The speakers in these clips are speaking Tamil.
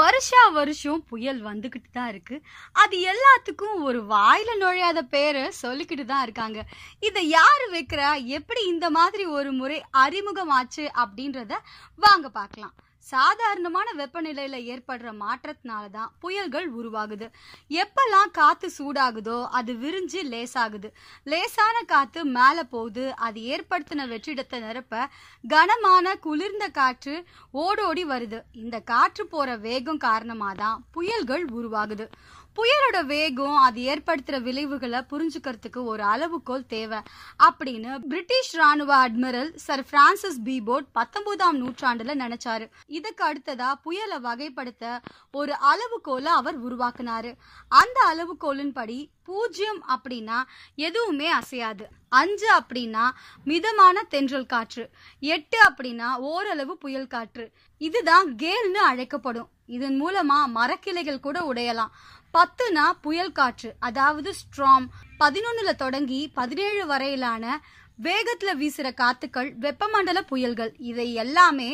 வருஷா வருஷம் புயல் வந்துக்கிட்டு தான் இருக்கு அது எல்லாத்துக்கும் ஒரு வாயில நுழையாத பேரை சொல்லிக்கிட்டு தான் இருக்காங்க இதை யாரு வைக்கிறா எப்படி இந்த மாதிரி ஒரு முறை அறிமுகமாச்சு அப்படின்றத வாங்க பார்க்கலாம் சாதாரணமான வெப்பநிலையில ஏற்படுற மாற்றத்தினால தான் புயல்கள் உருவாகுது எப்பெல்லாம் காத்து சூடாகுதோ அது விரிஞ்சு லேசாகுது லேசான காத்து மேல போகுது அது ஏற்படுத்தின வெற்றிடத்தை நிரப்ப கனமான குளிர்ந்த காற்று ஓடோடி வருது இந்த காற்று போற வேகம் காரணமாக தான் புயல்கள் உருவாகுது புயலோட வேகம் அது ஏற்படுத்துற விளைவுகளை புரிஞ்சுக்கிறதுக்கு ஒரு அளவுகோல் தேவை அப்படின்னு பிரிட்டிஷ் ராணுவ அட்மிரல் சர் பிரான்சிஸ் பீபோர்ட் பத்தொன்பதாம் நூற்றாண்டுல நினைச்சாரு இதுக்கு அடுத்ததா புயலை வகைப்படுத்த ஒரு அளவுகோலை அவர் உருவாக்குனாரு அந்த அளவுகோலின் படி பூஜ்ஜியம் அப்படின்னா எதுவுமே அசையாது அஞ்சு அப்படின்னா மிதமான தென்றல் காற்று எட்டு அப்படின்னா ஓரளவு புயல் காற்று இதுதான் கேல்னு அழைக்கப்படும் இதன் மூலமா மரக்கிளைகள் கூட உடையலாம் பத்துனா புயல் காற்று அதாவது ஸ்ட்ராம் பதினொன்னுல தொடங்கி பதினேழு வரையிலான வேகத்துல வீசுற காத்துக்கள் வெப்பமண்டல புயல்கள் இதை எல்லாமே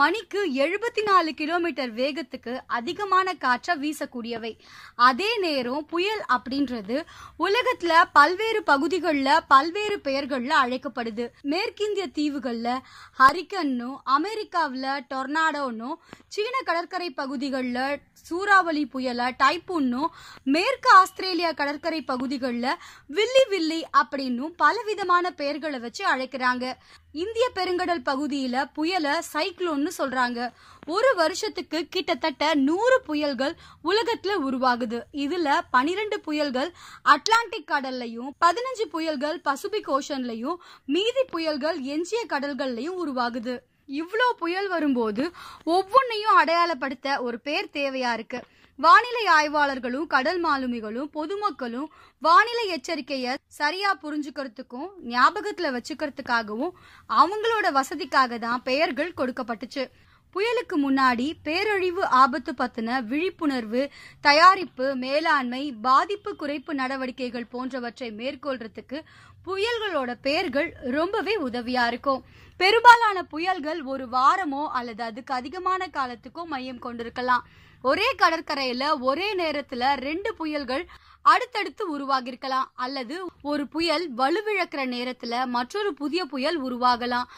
மணிக்கு எழுபத்தி நாலு கிலோமீட்டர் வேகத்துக்கு அதிகமான காற்றை வீசக்கூடியவை அதே நேரம் புயல் அப்படின்றது உலகத்தில் பல்வேறு பகுதிகளில் பல்வேறு பெயர்களில் அழைக்கப்படுது மேற்கிந்திய தீவுகளில் ஹரிக்கன்னும் அமெரிக்காவில் டொர்னாடோன்னு சீன கடற்கரை பகுதிகளில் சூறாவளி புயல டைப்பூன்னும் மேற்கு ஆஸ்திரேலியா கடற்கரை பகுதிகளில் வில்லி வில்லி அப்படின்னும் விதமான பெயர்களை வச்சு அழைக்கிறாங்க இந்திய பெருங்கடல் பகுதியில புயல சைக்ளோன்னு சொல்றாங்க ஒரு வருஷத்துக்கு கிட்டத்தட்ட நூறு புயல்கள் உலகத்துல உருவாகுது இதுல பனிரெண்டு புயல்கள் அட்லாண்டிக் கடல்லையும் பதினஞ்சு புயல்கள் பசுபிக் ஓஷன்லையும் மீதி புயல்கள் எஞ்சிய கடல்கள்லையும் உருவாகுது இவ்வளோ புயல் வரும்போது ஒவ்வொன்றையும் அடையாளப்படுத்த ஒரு பேர் தேவையா இருக்கு வானிலை ஆய்வாளர்களும் கடல் மாலுமிகளும் பொதுமக்களும் வானிலை எச்சரிக்கையை சரியா புரிஞ்சுக்கிறதுக்கும் ஞாபகத்துல வச்சுக்கிறதுக்காகவும் அவங்களோட வசதிக்காக தான் பெயர்கள் கொடுக்கப்பட்டுச்சு புயலுக்கு முன்னாடி பேரழிவு ஆபத்து பத்தின விழிப்புணர்வு தயாரிப்பு மேலாண்மை பாதிப்பு குறைப்பு நடவடிக்கைகள் போன்றவற்றை மேற்கொள்றதுக்கு புயல்களோட பெயர்கள் ரொம்பவே உதவியா இருக்கும் பெரும்பாலான புயல்கள் ஒரு வாரமோ அல்லது அதுக்கு அதிகமான காலத்துக்கோ மையம் கொண்டிருக்கலாம் ஒரே கடற்கரையில ஒரே நேரத்துல ரெண்டு புயல்கள் அடுத்தடுத்து உருவாகிருக்கலாம் அல்லது ஒரு புயல் வலுவிழக்கிற நேரத்துல மற்றொரு புதிய புயல் உருவாகலாம்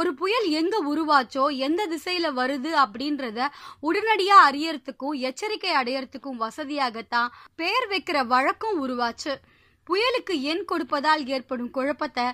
ஒரு புயல் எங்க உருவாச்சோ எந்த திசையில வருது அப்படின்றத உடனடியா அறியறதுக்கும் எச்சரிக்கை அடையறதுக்கும் வசதியாகத்தான் பேர் வைக்கிற வழக்கம் உருவாச்சு புயலுக்கு எண் கொடுப்பதால் ஏற்படும் குழப்பத்தை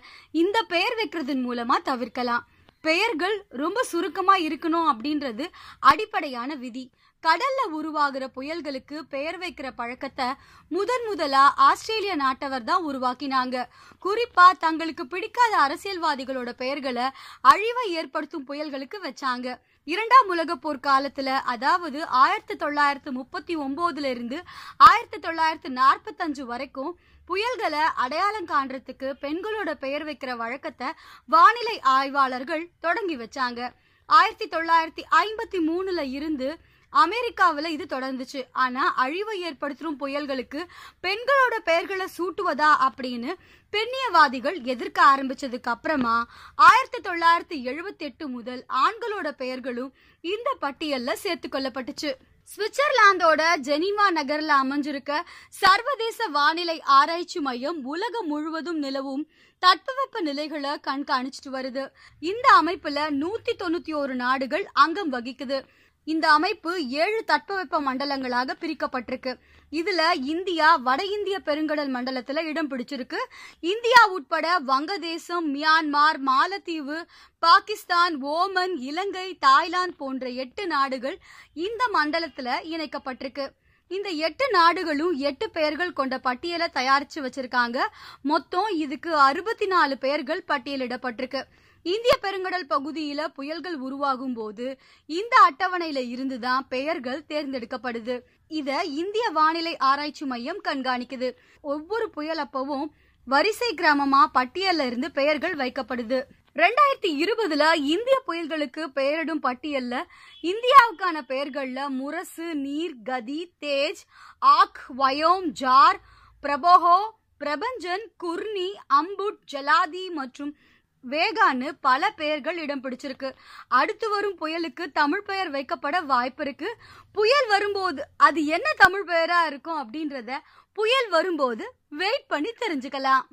இந்த பெயர் வைக்கிறதன் மூலமா தவிர்க்கலாம் பெயர்கள் ரொம்ப சுருக்கமா இருக்கணும் அப்படின்றது அடிப்படையான விதி கடல்ல உருவாகிற புயல்களுக்கு பெயர் வைக்கிற பழக்கத்தை முதன் முதலா ஆஸ்திரேலிய நாட்டவர் தான் உருவாக்கினாங்க குறிப்பா தங்களுக்கு பிடிக்காத அரசியல்வாதிகளோட பெயர்களை அழிவை ஏற்படுத்தும் புயல்களுக்கு வச்சாங்க இரண்டாம் உலக போர் காலத்துல அதாவது ஆயிரத்தி தொள்ளாயிரத்து முப்பத்தி ஒன்பதுல இருந்து ஆயிரத்தி தொள்ளாயிரத்து நாற்பத்தஞ்சு வரைக்கும் புயல்களை அடையாளம் காண்றதுக்கு பெண்களோட பெயர் வைக்கிற வழக்கத்தை வானிலை ஆய்வாளர்கள் தொடங்கி வச்சாங்க ஆயிரத்தி தொள்ளாயிரத்தி ஐம்பத்தி மூணுல இருந்து அமெரிக்காவில் இது தொடர்ந்துச்சு ஆனா அழிவை ஏற்படுத்தும் புயல்களுக்கு பெண்களோட பெயர்களை சூட்டுவதா அப்படின்னு பெண்ணியவாதிகள் எதிர்க்க ஆரம்பிச்சதுக்கு அப்புறமா ஆயிரத்தி தொள்ளாயிரத்தி எழுபத்தி எட்டு முதல் ஆண்களோட பெயர்களும் இந்த பட்டியல்ல சேர்த்து கொள்ளப்பட்டுச்சு சுவிட்சர்லாந்தோட ஜெனிவா நகரில் அமைஞ்சிருக்க சர்வதேச வானிலை ஆராய்ச்சி மையம் உலகம் முழுவதும் நிலவும் தட்பவெப்ப நிலைகளை கண்காணிச்சிட்டு வருது இந்த அமைப்புல நூத்தி தொண்ணூத்தி ஒரு நாடுகள் அங்கம் வகிக்குது இந்த அமைப்பு ஏழு தட்பவெப்ப மண்டலங்களாக பிரிக்கப்பட்டிருக்கு இதுல இந்தியா வட இந்திய பெருங்கடல் மண்டலத்துல இடம் பிடிச்சிருக்கு இந்தியா உட்பட வங்கதேசம் மியான்மார் மாலத்தீவு பாகிஸ்தான் ஓமன் இலங்கை தாய்லாந்து போன்ற எட்டு நாடுகள் இந்த மண்டலத்துல இணைக்கப்பட்டிருக்கு இந்த எட்டு நாடுகளும் எட்டு பெயர்கள் கொண்ட பட்டியலை தயாரிச்சு வச்சிருக்காங்க மொத்தம் இதுக்கு அறுபத்தி நாலு பெயர்கள் பட்டியலிடப்பட்டிருக்கு இந்திய பெருங்கடல் பகுதியில புயல்கள் உருவாகும் போது இந்த அட்டவணையில இருந்துதான் பெயர்கள் தேர்ந்தெடுக்கப்படுது இத இந்திய வானிலை ஆராய்ச்சி மையம் கண்காணிக்குது ஒவ்வொரு புயல் அப்பவும் வரிசை கிராமமா பட்டியல்ல இருந்து பெயர்கள் வைக்கப்படுது ரெண்டாயிரத்தி இருபதுல இந்திய புயல்களுக்கு பெயரிடும் பட்டியல்ல இந்தியாவுக்கான பெயர்கள்ல முரசு நீர் கதி தேஜ் ஆக் வயோம் ஜார் பிரபோகோ பிரபஞ்சன் குர்னி அம்புட் ஜலாதி மற்றும் வேகான்னு பல பெயர்கள் இடம் பிடிச்சிருக்கு அடுத்து வரும் புயலுக்கு தமிழ் பெயர் வைக்கப்பட வாய்ப்பு இருக்கு புயல் வரும்போது அது என்ன தமிழ் பெயரா இருக்கும் அப்படின்றத புயல் வரும்போது வெயிட் பண்ணி தெரிஞ்சுக்கலாம்